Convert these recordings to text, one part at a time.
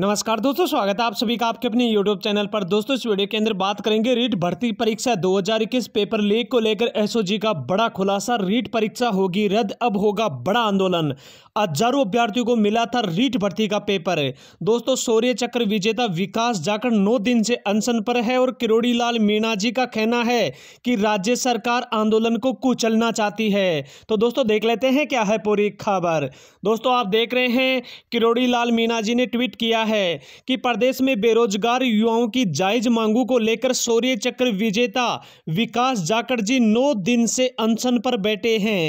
नमस्कार दोस्तों स्वागत है आप सभी का आपके अपने YouTube चैनल पर दोस्तों इस वीडियो के अंदर बात करेंगे रीट भर्ती परीक्षा 2021 पेपर लीक को लेकर एसओजी का बड़ा खुलासा रीट परीक्षा होगी रद्द अब होगा बड़ा आंदोलन हजारों अभ्यर्थियों को मिला था रीट भर्ती का पेपर दोस्तों सौर्य चक्र विजेता विकास जाकर नौ दिन से अनशन पर है और किरोड़ी लाल मीणा जी का कहना है कि राज्य सरकार आंदोलन को कुचलना चाहती है तो दोस्तों देख लेते हैं क्या है पूरी खबर दोस्तों आप देख रहे हैं किरोड़ी लाल मीणा जी ने ट्वीट किया है कि प्रदेश में बेरोजगार युवाओं की जायज मांगों को लेकर शौर्य चक्र विजेता विकास जाकर जी नौ दिन से अनशन पर बैठे हैं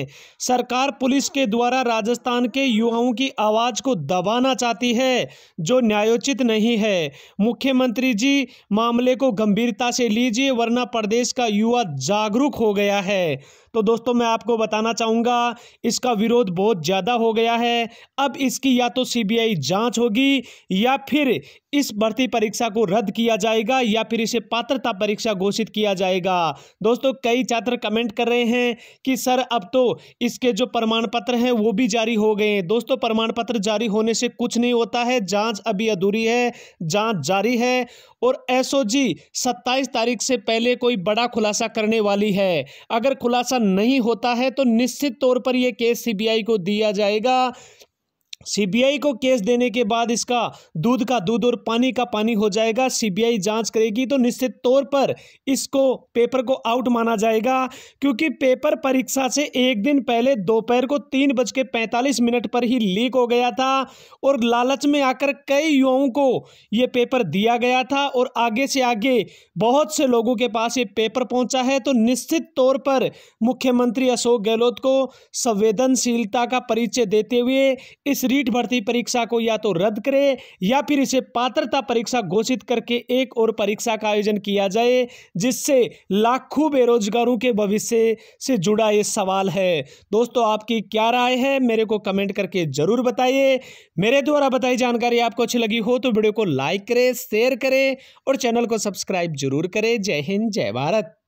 सरकार पुलिस के द्वारा राजस्थान के युवाओं की आवाज़ को दबाना चाहती है जो न्यायोचित नहीं है मुख्यमंत्री जी मामले को गंभीरता से लीजिए वरना प्रदेश का युवा जागरूक हो गया है तो दोस्तों मैं आपको बताना चाहूँगा इसका विरोध बहुत ज़्यादा हो गया है अब इसकी या तो सीबीआई जांच होगी या या फिर इस भर्ती परीक्षा को रद्द किया जाएगा या फिर इसे पात्रता परीक्षा घोषित किया जाएगा दोस्तों कई छात्र कमेंट कर रहे हैं कि सर अब तो इसके जो प्रमाण पत्र हैं वो भी जारी हो गए हैं दोस्तों प्रमाण पत्र जारी होने से कुछ नहीं होता है जांच अभी अधूरी है जांच जारी है और जी सत्ताईस तारीख से पहले कोई बड़ा खुलासा करने वाली है अगर खुलासा नहीं होता है तो निश्चित तौर पर यह केस आई को दिया जाएगा सीबीआई को केस देने के बाद इसका दूध का दूध और पानी का पानी हो जाएगा सीबीआई जांच करेगी तो निश्चित तौर पर इसको पेपर को आउट माना जाएगा क्योंकि पेपर परीक्षा से एक दिन पहले दोपहर को तीन बज के पैंतालीस मिनट पर ही लीक हो गया था और लालच में आकर कई युवाओं को ये पेपर दिया गया था और आगे से आगे बहुत से लोगों के पास ये पेपर पहुँचा है तो निश्चित तौर पर मुख्यमंत्री अशोक गहलोत को संवेदनशीलता का परिचय देते हुए इस रीट भर्ती परीक्षा को या तो रद्द करे या फिर इसे पात्रता परीक्षा घोषित करके एक और परीक्षा का आयोजन किया जाए जिससे लाखों बेरोजगारों के भविष्य से जुड़ा ये सवाल है दोस्तों आपकी क्या राय है मेरे को कमेंट करके ज़रूर बताइए मेरे द्वारा बताई जानकारी आपको अच्छी लगी हो तो वीडियो को लाइक करें शेयर करें और चैनल को सब्सक्राइब जरूर करें जय हिंद जय भारत